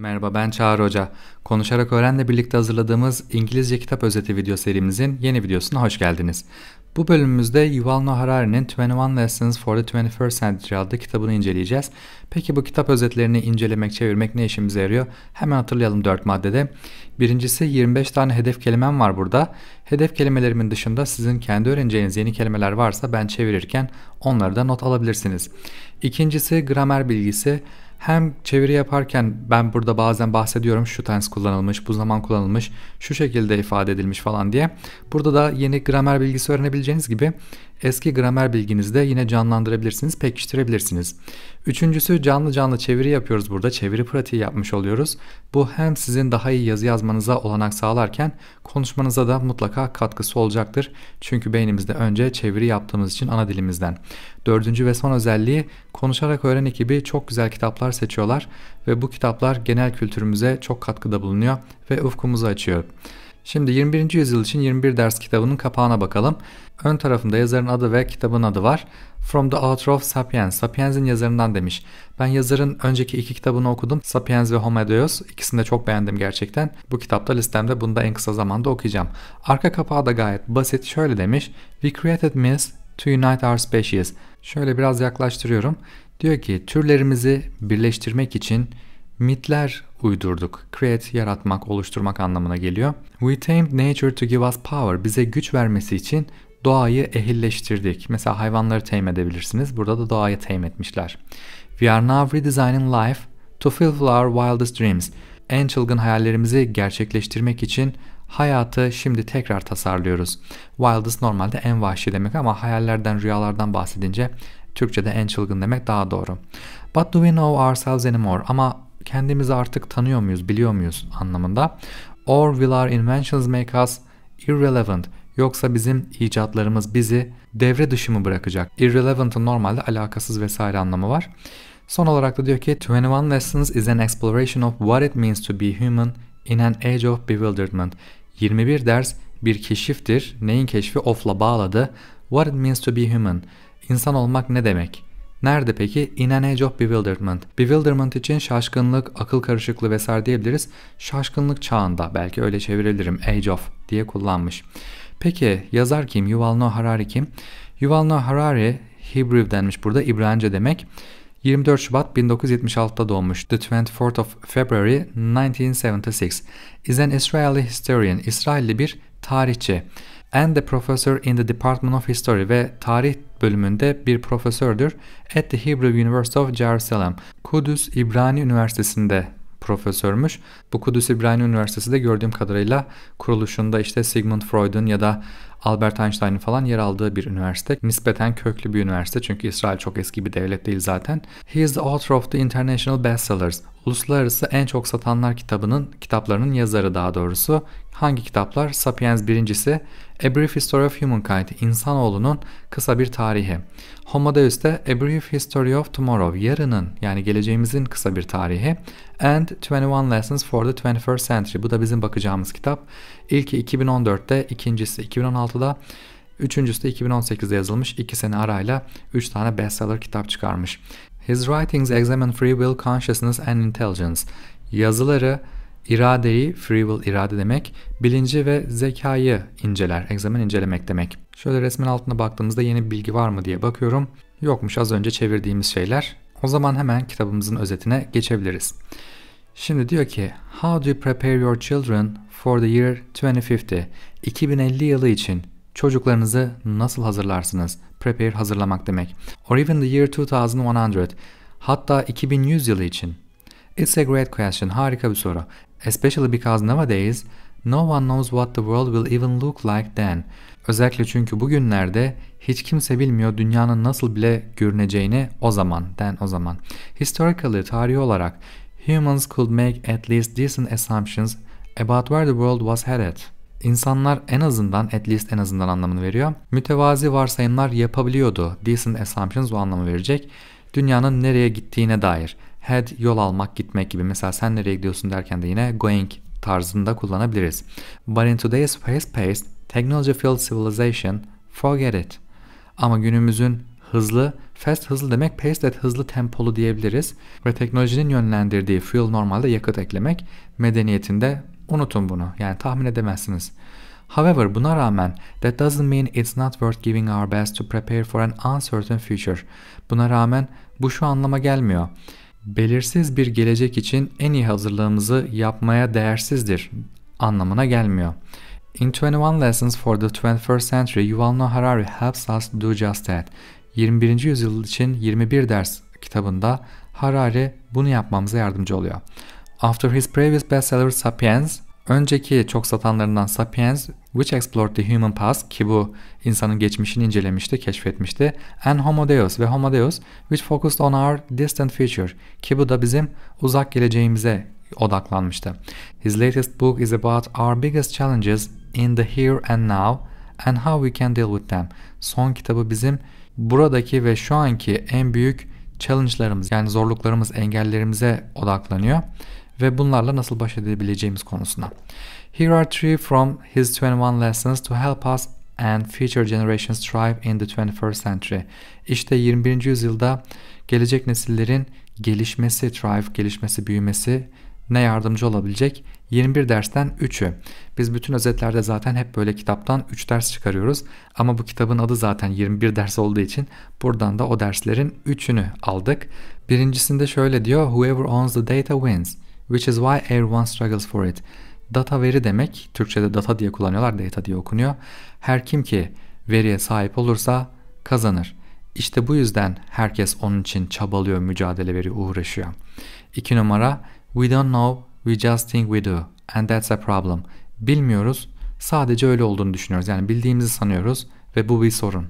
Merhaba ben Çağrı Hoca. Konuşarak Öğren'le birlikte hazırladığımız İngilizce kitap özeti video serimizin yeni videosuna hoş geldiniz. Bu bölümümüzde Yuval Noah Harari'nin 21 Lessons for the 21st Century adlı kitabını inceleyeceğiz. Peki bu kitap özetlerini incelemek, çevirmek ne işimize yarıyor? Hemen hatırlayalım 4 maddede. Birincisi 25 tane hedef kelimem var burada. Hedef kelimelerimin dışında sizin kendi öğreneceğiniz yeni kelimeler varsa ben çevirirken onları da not alabilirsiniz. İkincisi gramer bilgisi hem çeviri yaparken ben burada bazen bahsediyorum şu tense kullanılmış, bu zaman kullanılmış, şu şekilde ifade edilmiş falan diye. Burada da yeni gramer bilgisi öğrenebileceğiniz gibi eski gramer bilginizi de yine canlandırabilirsiniz, pekiştirebilirsiniz. Üçüncüsü canlı canlı çeviri yapıyoruz burada. Çeviri pratiği yapmış oluyoruz. Bu hem sizin daha iyi yazı yazmanıza olanak sağlarken konuşmanıza da mutlaka katkısı olacaktır. Çünkü beynimizde önce çeviri yaptığımız için ana dilimizden. Dördüncü ve son özelliği konuşarak öğren ekibi çok güzel kitaplar kitaplar seçiyorlar ve bu kitaplar genel kültürümüze çok katkıda bulunuyor ve ufkumuzu açıyor. Şimdi 21. yüzyıl için 21 ders kitabının kapağına bakalım. Ön tarafında yazarın adı ve kitabın adı var. From the Author of Sapiens, Sapiens'in yazarından demiş. Ben yazarın önceki iki kitabını okudum. Sapiens ve Homo Deus. İkisini de çok beğendim gerçekten. Bu kitapta listemde bunu da en kısa zamanda okuyacağım. Arka kapağı da gayet basit. Şöyle demiş. We created myths to unite our species. Şöyle biraz yaklaştırıyorum. Diyor ki türlerimizi birleştirmek için mitler uydurduk. Create yaratmak, oluşturmak anlamına geliyor. We tamed nature to give us power. Bize güç vermesi için doğayı ehilleştirdik. Mesela hayvanları tame edebilirsiniz. Burada da doğayı tame etmişler. We are now redesigning life to fulfill our wildest dreams. En çılgın hayallerimizi gerçekleştirmek için hayatı şimdi tekrar tasarlıyoruz. Wildest normalde en vahşi demek ama hayallerden, rüyalardan bahsedince Türkçe'de en çılgın demek daha doğru. But do we know ourselves anymore? Ama kendimizi artık tanıyor muyuz, biliyor muyuz anlamında. Or will our inventions make us irrelevant? Yoksa bizim icatlarımız bizi devre dışı mı bırakacak? Irrelevant'ın normalde alakasız vesaire anlamı var. Son olarak da diyor ki 21 Lessons is an exploration of what it means to be human in an age of bewilderment. 21 ders bir keşiftir. Neyin keşfi? Of'la bağladı. What it means to be human. İnsan olmak ne demek? Nerede peki? In an age of bewilderment. Bewilderment için şaşkınlık, akıl karışıklığı vesaire diyebiliriz. Şaşkınlık çağında belki öyle çevirebilirim. Age of diye kullanmış. Peki yazar kim? Yuval Noah Harari kim? Yuval Noah Harari Hebrew denmiş burada İbranice demek. 24 Şubat 1976'da doğmuş. The 24th of February 1976 is an Israeli historian. İsrailli bir tarihçi and the professor in the Department of History ve tarih bölümünde bir profesördür. At the Hebrew University of Jerusalem, Kudüs İbrani Üniversitesi'nde profesörmüş. Bu Kudüs İbrani Üniversitesi de gördüğüm kadarıyla kuruluşunda işte Sigmund Freud'un ya da Albert Einstein'ın falan yer aldığı bir üniversite. Nispeten köklü bir üniversite çünkü İsrail çok eski bir devlet değil zaten. He is the author of the International Bestsellers. Uluslararası en çok satanlar kitabının kitaplarının yazarı daha doğrusu. Hangi kitaplar? Sapiens birincisi A Brief History of Humankind, İnsanoğlunun kısa bir tarihi. Homo Deus'te A Brief History of Tomorrow, yarının yani geleceğimizin kısa bir tarihi. And 21 Lessons for the 21st Century, bu da bizim bakacağımız kitap. İlki 2014'te, ikincisi 2016 2016'da. Üçüncüsü de 2018'de yazılmış. 2 sene arayla 3 tane bestseller kitap çıkarmış. His writings examine free will, consciousness and intelligence. Yazıları iradeyi, free will irade demek, bilinci ve zekayı inceler. Examine incelemek demek. Şöyle resmin altına baktığımızda yeni bir bilgi var mı diye bakıyorum. Yokmuş az önce çevirdiğimiz şeyler. O zaman hemen kitabımızın özetine geçebiliriz. Şimdi diyor ki How do you prepare your children for the year 2050? 2050 yılı için çocuklarınızı nasıl hazırlarsınız? Prepare hazırlamak demek. Or even the year 2100. Hatta 2100 yılı için. It's a great question. Harika bir soru. Especially because nowadays no one knows what the world will even look like then. Özellikle çünkü bugünlerde hiç kimse bilmiyor dünyanın nasıl bile görüneceğini o zaman, den o zaman. Historically, tarihi olarak Humans could make at least decent assumptions about where the world was headed. İnsanlar en azından, at least en azından anlamını veriyor. Mütevazi varsayımlar yapabiliyordu. Decent assumptions o anlamı verecek. Dünyanın nereye gittiğine dair. Head yol almak, gitmek gibi. Mesela sen nereye gidiyorsun derken de yine going tarzında kullanabiliriz. But in today's fast-paced, technology-filled civilization, forget it. Ama günümüzün hızlı Fast hızlı demek, paced at hızlı tempolu diyebiliriz. Ve teknolojinin yönlendirdiği fuel normalde yakıt eklemek medeniyetinde unutun bunu. Yani tahmin edemezsiniz. However, buna rağmen that doesn't mean it's not worth giving our best to prepare for an uncertain future. Buna rağmen bu şu anlama gelmiyor. Belirsiz bir gelecek için en iyi hazırlığımızı yapmaya değersizdir anlamına gelmiyor. In 21 Lessons for the 21st Century, Yuval Noah Harari helps us do just that. 21. Yüzyıl için 21 Ders kitabında Harari bunu yapmamıza yardımcı oluyor. After his previous bestseller Sapiens, önceki çok satanlarından Sapiens, Which Explored the Human Past ki bu insanın geçmişini incelemişti, keşfetmişti. And Homo Deus ve Homo Deus, Which Focused on Our Distant Future ki bu da bizim uzak geleceğimize odaklanmıştı. His latest book is about our biggest challenges in the here and now and How We Can Deal With Them. Son kitabı bizim buradaki ve şu anki en büyük challenge'larımız yani zorluklarımız, engellerimize odaklanıyor ve bunlarla nasıl baş edebileceğimiz konusuna. Here are three from his 21 lessons to help us and future generations thrive in the 21st century. İşte 21. yüzyılda gelecek nesillerin gelişmesi, thrive, gelişmesi, büyümesi ne yardımcı olabilecek 21 dersten 3'ü. Biz bütün özetlerde zaten hep böyle kitaptan 3 ders çıkarıyoruz. Ama bu kitabın adı zaten 21 ders olduğu için buradan da o derslerin 3'ünü aldık. Birincisinde şöyle diyor. Whoever owns the data wins. Which is why everyone struggles for it. Data veri demek. Türkçe'de data diye kullanıyorlar. Data diye okunuyor. Her kim ki veriye sahip olursa kazanır. İşte bu yüzden herkes onun için çabalıyor, mücadele veriyor, uğraşıyor. 2 numara We don't know We just think we do and that's a problem. Bilmiyoruz, sadece öyle olduğunu düşünüyoruz. Yani bildiğimizi sanıyoruz ve bu bir sorun.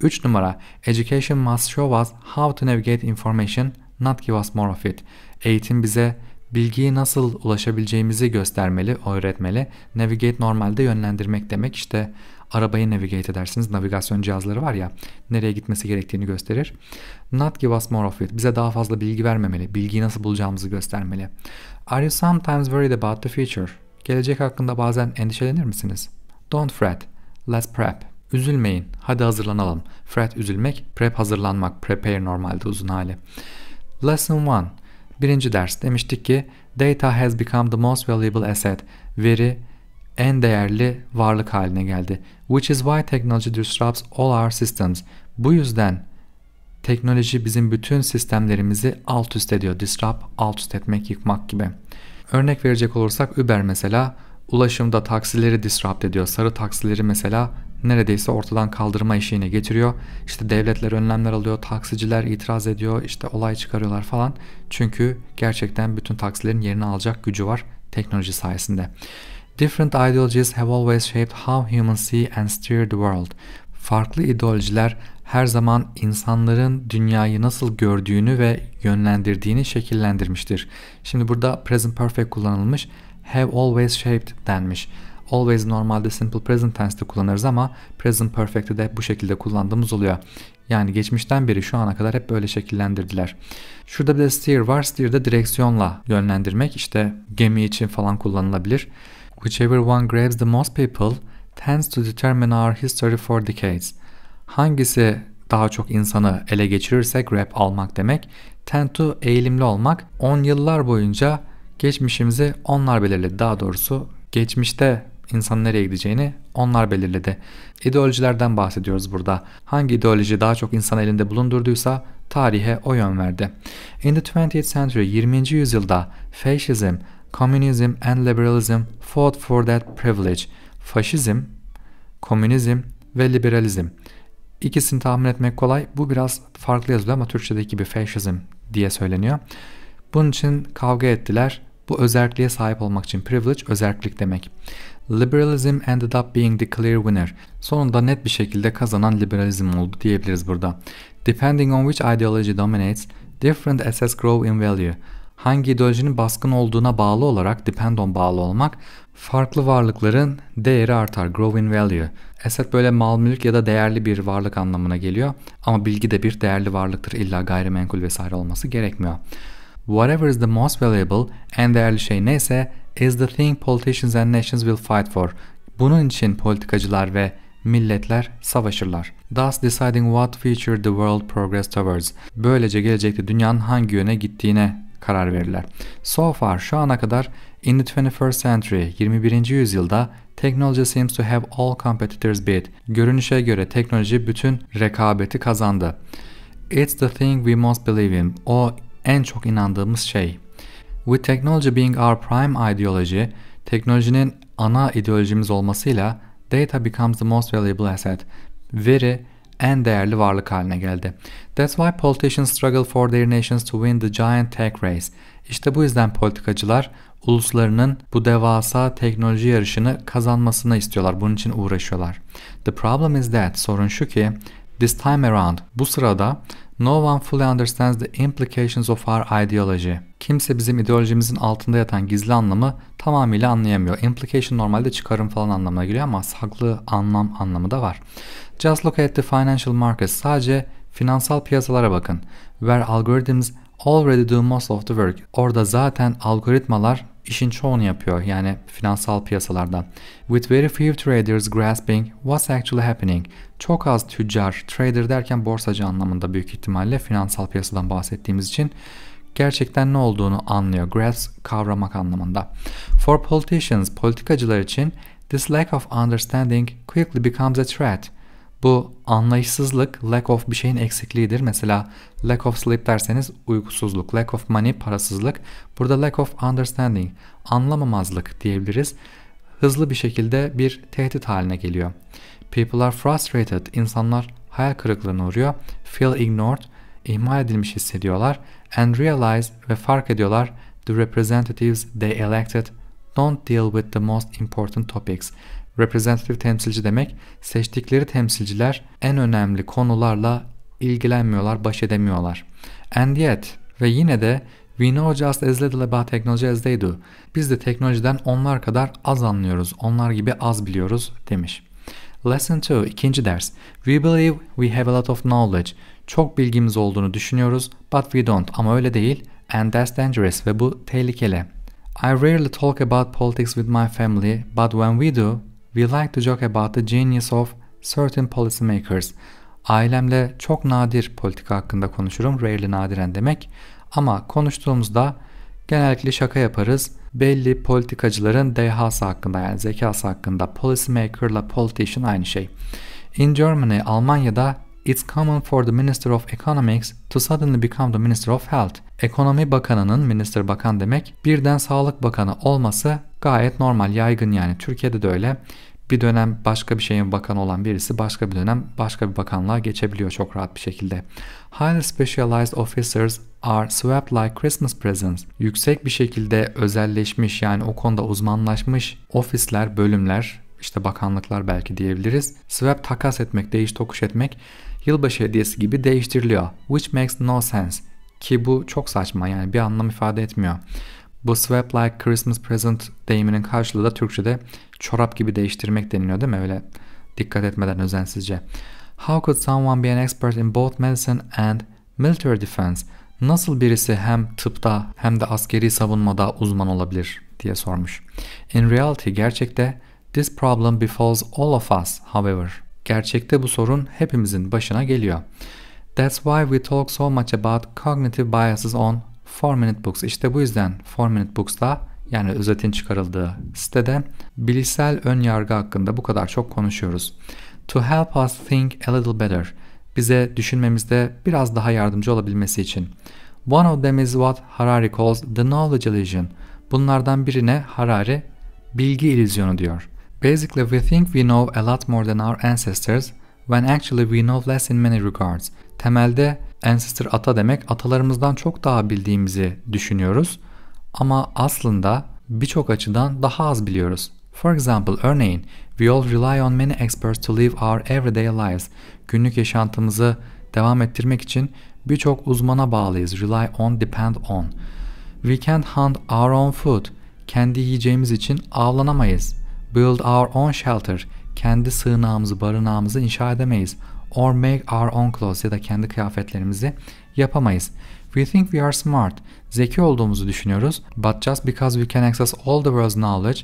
3 numara Education must show us how to navigate information, not give us more of it. Eğitim bize bilgiyi nasıl ulaşabileceğimizi göstermeli, öğretmeli. Navigate normalde yönlendirmek demek işte arabayı navigate edersiniz. Navigasyon cihazları var ya nereye gitmesi gerektiğini gösterir. Not give us more of it. Bize daha fazla bilgi vermemeli. Bilgiyi nasıl bulacağımızı göstermeli. Are you sometimes worried about the future? Gelecek hakkında bazen endişelenir misiniz? Don't fret. Let's prep. Üzülmeyin. Hadi hazırlanalım. Fret üzülmek, prep hazırlanmak. Prepare normalde uzun hali. Lesson 1. Birinci ders demiştik ki data has become the most valuable asset. Veri en değerli varlık haline geldi. Which is why technology disrupts all our systems. Bu yüzden teknoloji bizim bütün sistemlerimizi alt üst ediyor. Disrupt, alt üst etmek, yıkmak gibi. Örnek verecek olursak Uber mesela ulaşımda taksileri disrupt ediyor. Sarı taksileri mesela neredeyse ortadan kaldırma işine getiriyor. İşte devletler önlemler alıyor, taksiciler itiraz ediyor, işte olay çıkarıyorlar falan. Çünkü gerçekten bütün taksilerin yerini alacak gücü var teknoloji sayesinde. Different ideologies have always shaped how humans see and steer the world. Farklı ideolojiler her zaman insanların dünyayı nasıl gördüğünü ve yönlendirdiğini şekillendirmiştir. Şimdi burada present perfect kullanılmış, have always shaped denmiş. Always normalde simple present tense'te kullanırız ama present perfect'te de bu şekilde kullandığımız oluyor. Yani geçmişten beri şu ana kadar hep böyle şekillendirdiler. Şurada bir de steer var. Steer de direksiyonla yönlendirmek. işte gemi için falan kullanılabilir. Whichever one grabs the most people tends to determine our history for decades. Hangisi daha çok insanı ele geçirirse grab almak demek. Tend to eğilimli olmak. 10 yıllar boyunca geçmişimizi onlar belirledi. Daha doğrusu geçmişte insanın nereye gideceğini onlar belirledi. İdeolojilerden bahsediyoruz burada. Hangi ideoloji daha çok insan elinde bulundurduysa tarihe o yön verdi. In the 20th century 20. yüzyılda fascism, communism and liberalism fought for that privilege. Faşizm, komünizm ve liberalizm. İkisini tahmin etmek kolay. Bu biraz farklı yazılıyor ama Türkçedeki gibi fascism diye söyleniyor. Bunun için kavga ettiler. Bu özelliğe sahip olmak için privilege özellik demek. Liberalism ended up being the clear winner. Sonunda net bir şekilde kazanan liberalizm oldu diyebiliriz burada. Depending on which ideology dominates, different assets grow in value. Hangi ideolojinin baskın olduğuna bağlı olarak depend on bağlı olmak farklı varlıkların değeri artar, grow in value. Asset böyle mal mülk ya da değerli bir varlık anlamına geliyor ama bilgi de bir değerli varlıktır illa gayrimenkul vesaire olması gerekmiyor. Whatever is the most valuable en değerli şey neyse is the thing politicians and nations will fight for. Bunun için politikacılar ve milletler savaşırlar. Thus deciding what future the world progress towards. Böylece gelecekte dünyanın hangi yöne gittiğine karar verirler. So far şu ana kadar in the 21st century 21. yüzyılda technology seems to have all competitors beat. Görünüşe göre teknoloji bütün rekabeti kazandı. It's the thing we most believe in. O en çok inandığımız şey. With technology being our prime ideology, teknolojinin ana ideolojimiz olmasıyla data becomes the most valuable asset. Veri en değerli varlık haline geldi. That's why politicians struggle for their nations to win the giant tech race. İşte bu yüzden politikacılar uluslarının bu devasa teknoloji yarışını kazanmasını istiyorlar. Bunun için uğraşıyorlar. The problem is that sorun şu ki this time around bu sırada No one fully understands the implications of our ideology. Kimse bizim ideolojimizin altında yatan gizli anlamı tamamıyla anlayamıyor. Implication normalde çıkarım falan anlamına geliyor ama saklı anlam anlamı da var. Just look at the financial markets. Sadece finansal piyasalara bakın. Where algorithms already do most of the work. Orada zaten algoritmalar işin çoğunu yapıyor yani finansal piyasalarda. With very few traders grasping what's actually happening. Çok az tüccar, trader derken borsacı anlamında büyük ihtimalle finansal piyasadan bahsettiğimiz için gerçekten ne olduğunu anlıyor. Grasp kavramak anlamında. For politicians, politikacılar için this lack of understanding quickly becomes a threat. Bu anlayışsızlık lack of bir şeyin eksikliğidir. Mesela lack of sleep derseniz uykusuzluk, lack of money parasızlık. Burada lack of understanding anlamamazlık diyebiliriz. Hızlı bir şekilde bir tehdit haline geliyor. People are frustrated. insanlar hayal kırıklığına uğruyor. Feel ignored. ihmal edilmiş hissediyorlar. And realize ve fark ediyorlar. The representatives they elected don't deal with the most important topics representative temsilci demek seçtikleri temsilciler en önemli konularla ilgilenmiyorlar, baş edemiyorlar. And yet ve yine de we know just as little about technology as they do. Biz de teknolojiden onlar kadar az anlıyoruz, onlar gibi az biliyoruz demiş. Lesson 2, ikinci ders. We believe we have a lot of knowledge. Çok bilgimiz olduğunu düşünüyoruz but we don't ama öyle değil and that's dangerous ve bu tehlikeli. I rarely talk about politics with my family, but when we do, We like to joke about the genius of certain policymakers. Ailemle çok nadir politika hakkında konuşurum. Rarely nadiren demek. Ama konuştuğumuzda genellikle şaka yaparız. Belli politikacıların dehası hakkında yani zekası hakkında policymaker ile politician aynı şey. In Germany, Almanya'da It's common for the Minister of Economics to suddenly become the Minister of Health. Ekonomi Bakanı'nın Minister Bakan demek birden Sağlık Bakanı olması gayet normal, yaygın yani. Türkiye'de de öyle. Bir dönem başka bir şeyin bakanı olan birisi başka bir dönem başka bir bakanlığa geçebiliyor çok rahat bir şekilde. Highly specialized officers are swept like Christmas presents. Yüksek bir şekilde özelleşmiş yani o konuda uzmanlaşmış ofisler, bölümler işte bakanlıklar belki diyebiliriz. Swap takas etmek, değiş tokuş etmek yılbaşı hediyesi gibi değiştiriliyor. Which makes no sense. Ki bu çok saçma yani bir anlam ifade etmiyor. Bu swap like Christmas present deyiminin karşılığı da Türkçe'de çorap gibi değiştirmek deniliyor değil mi? Öyle dikkat etmeden özensizce. How could someone be an expert in both medicine and military defense? Nasıl birisi hem tıpta hem de askeri savunmada uzman olabilir diye sormuş. In reality gerçekte This problem befalls all of us, however. Gerçekte bu sorun hepimizin başına geliyor. That's why we talk so much about cognitive biases on 4 Minute Books. İşte bu yüzden 4 Minute Books'ta yani özetin çıkarıldığı sitede bilişsel ön yargı hakkında bu kadar çok konuşuyoruz. To help us think a little better. Bize düşünmemizde biraz daha yardımcı olabilmesi için. One of them is what Harari calls the knowledge illusion. Bunlardan birine Harari bilgi ilüzyonu diyor. Basically, we think we know a lot more than our ancestors when actually we know less in many regards. Temelde ancestor ata demek atalarımızdan çok daha bildiğimizi düşünüyoruz ama aslında birçok açıdan daha az biliyoruz. For example, örneğin we all rely on many experts to live our everyday lives. Günlük yaşantımızı devam ettirmek için birçok uzmana bağlıyız. Rely on, depend on. We can't hunt our own food. Kendi yiyeceğimiz için avlanamayız build our own shelter, kendi sığınağımızı, barınağımızı inşa edemeyiz. Or make our own clothes ya da kendi kıyafetlerimizi yapamayız. We think we are smart, zeki olduğumuzu düşünüyoruz. But just because we can access all the world's knowledge,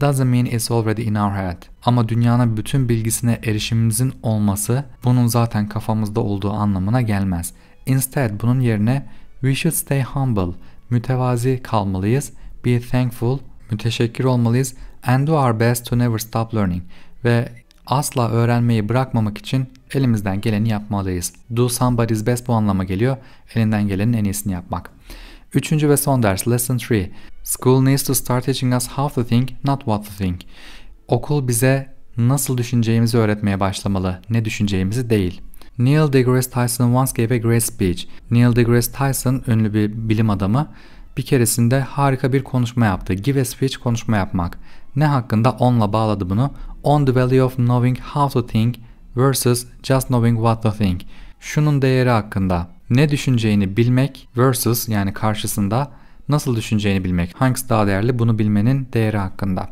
doesn't mean it's already in our head. Ama dünyanın bütün bilgisine erişimimizin olması bunun zaten kafamızda olduğu anlamına gelmez. Instead bunun yerine we should stay humble, mütevazi kalmalıyız, be thankful, müteşekkir olmalıyız and do our best to never stop learning ve asla öğrenmeyi bırakmamak için elimizden geleni yapmalıyız. Do somebody's best bu anlama geliyor. Elinden gelenin en iyisini yapmak. Üçüncü ve son ders Lesson 3. School needs to start teaching us how to think, not what to think. Okul bize nasıl düşüneceğimizi öğretmeye başlamalı, ne düşüneceğimizi değil. Neil deGrasse Tyson once gave a great speech. Neil deGrasse Tyson ünlü bir bilim adamı bir keresinde harika bir konuşma yaptı. Give a speech konuşma yapmak. Ne hakkında on'la bağladı bunu? On the value of knowing how to think versus just knowing what to think. Şunun değeri hakkında ne düşüneceğini bilmek versus yani karşısında nasıl düşüneceğini bilmek. Hangisi daha değerli bunu bilmenin değeri hakkında.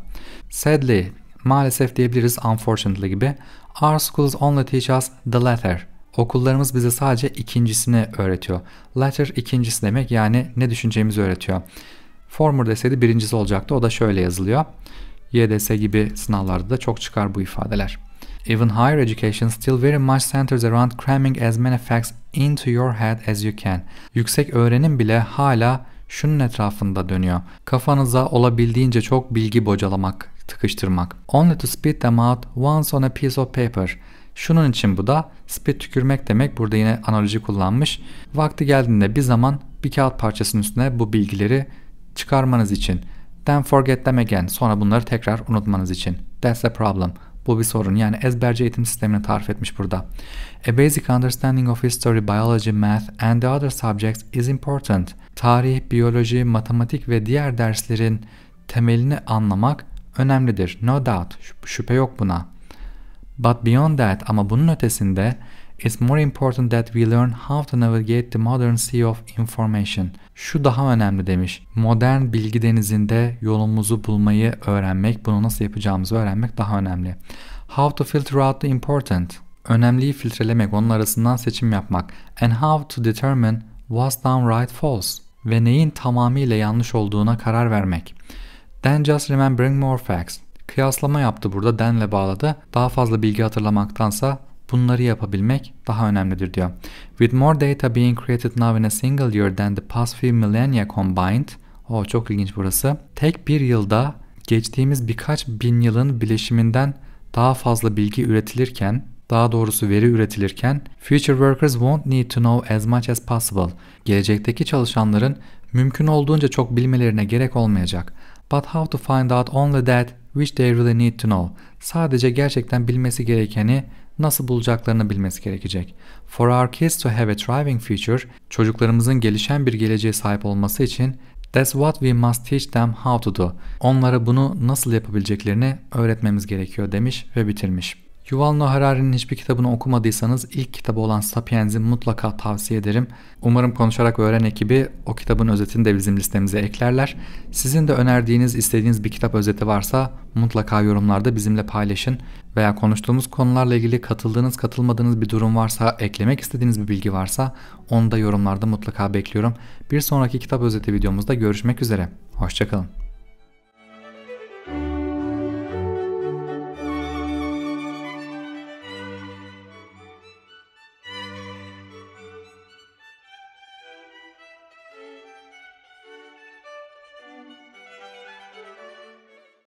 Sadly, maalesef diyebiliriz unfortunately gibi. Our schools only teach us the latter. Okullarımız bize sadece ikincisini öğretiyor. Latter ikincisi demek yani ne düşüneceğimizi öğretiyor. Former deseydi birincisi olacaktı. O da şöyle yazılıyor. YDS gibi sınavlarda da çok çıkar bu ifadeler. Even higher education still very much centers around cramming as many facts into your head as you can. Yüksek öğrenim bile hala şunun etrafında dönüyor. Kafanıza olabildiğince çok bilgi bocalamak, tıkıştırmak. Only to spit them out once on a piece of paper. Şunun için bu da spit tükürmek demek. Burada yine analoji kullanmış. Vakti geldiğinde bir zaman bir kağıt parçasının üstüne bu bilgileri çıkarmanız için. Then forget them again. Sonra bunları tekrar unutmanız için. That's the problem. Bu bir sorun. Yani ezberci eğitim sistemini tarif etmiş burada. A basic understanding of history, biology, math and the other subjects is important. Tarih, biyoloji, matematik ve diğer derslerin temelini anlamak önemlidir. No doubt. Şüphe yok buna. But beyond that ama bunun ötesinde It's more important that we learn how to navigate the modern sea of information. Şu daha önemli demiş. Modern bilgi denizinde yolumuzu bulmayı öğrenmek, bunu nasıl yapacağımızı öğrenmek daha önemli. How to filter out the important. Önemliyi filtrelemek, onun arasından seçim yapmak. And how to determine what's downright false. Ve neyin tamamıyla yanlış olduğuna karar vermek. Then just remembering more facts. Kıyaslama yaptı burada denle bağladı. Daha fazla bilgi hatırlamaktansa Bunları yapabilmek daha önemlidir diyor. With more data being created now in a single year than the past few millennia combined. O çok ilginç burası. Tek bir yılda geçtiğimiz birkaç bin yılın bileşiminden daha fazla bilgi üretilirken daha doğrusu veri üretilirken future workers won't need to know as much as possible. Gelecekteki çalışanların mümkün olduğunca çok bilmelerine gerek olmayacak. But how to find out only that which they really need to know. Sadece gerçekten bilmesi gerekeni nasıl bulacaklarını bilmesi gerekecek. For our kids to have a thriving future, çocuklarımızın gelişen bir geleceğe sahip olması için That's what we must teach them how to do. Onlara bunu nasıl yapabileceklerini öğretmemiz gerekiyor demiş ve bitirmiş. Yuval Noah Harari'nin hiçbir kitabını okumadıysanız ilk kitabı olan Sapiens'i mutlaka tavsiye ederim. Umarım Konuşarak Öğren ekibi o kitabın özetini de bizim listemize eklerler. Sizin de önerdiğiniz, istediğiniz bir kitap özeti varsa mutlaka yorumlarda bizimle paylaşın. Veya konuştuğumuz konularla ilgili katıldığınız, katılmadığınız bir durum varsa, eklemek istediğiniz bir bilgi varsa onu da yorumlarda mutlaka bekliyorum. Bir sonraki kitap özeti videomuzda görüşmek üzere. Hoşçakalın.